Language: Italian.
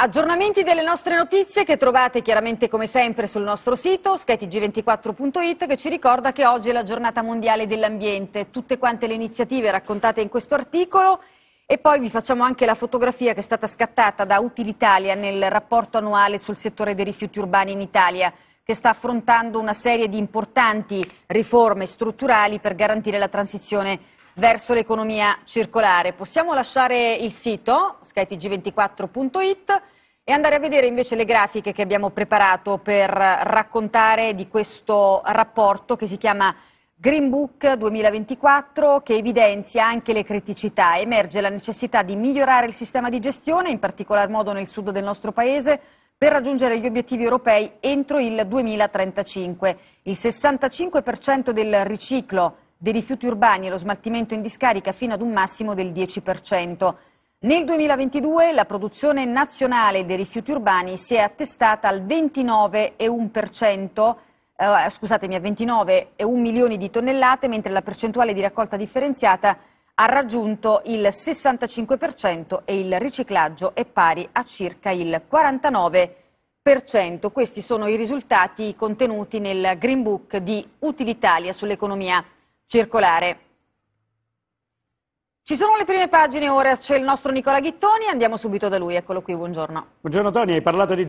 Aggiornamenti delle nostre notizie che trovate chiaramente come sempre sul nostro sito sketg24.it che ci ricorda che oggi è la giornata mondiale dell'ambiente. Tutte quante le iniziative raccontate in questo articolo e poi vi facciamo anche la fotografia che è stata scattata da Utilitalia nel rapporto annuale sul settore dei rifiuti urbani in Italia che sta affrontando una serie di importanti riforme strutturali per garantire la transizione verso l'economia circolare. Possiamo lasciare il sito skytg24.it e andare a vedere invece le grafiche che abbiamo preparato per raccontare di questo rapporto che si chiama Green Book 2024 che evidenzia anche le criticità. Emerge la necessità di migliorare il sistema di gestione, in particolar modo nel sud del nostro Paese, per raggiungere gli obiettivi europei entro il 2035. Il 65% del riciclo dei rifiuti urbani e lo smaltimento in discarica fino ad un massimo del 10%. Nel 2022 la produzione nazionale dei rifiuti urbani si è attestata al 29,1%, eh, scusatemi, a 29,1 milioni di tonnellate, mentre la percentuale di raccolta differenziata ha raggiunto il 65% e il riciclaggio è pari a circa il 49%. Questi sono i risultati contenuti nel Green Book di Utilitalia sull'economia circolare. Ci sono le prime pagine, ora c'è il nostro Nicola Ghittoni, andiamo subito da lui, eccolo qui, buongiorno. Buongiorno Tony, hai parlato di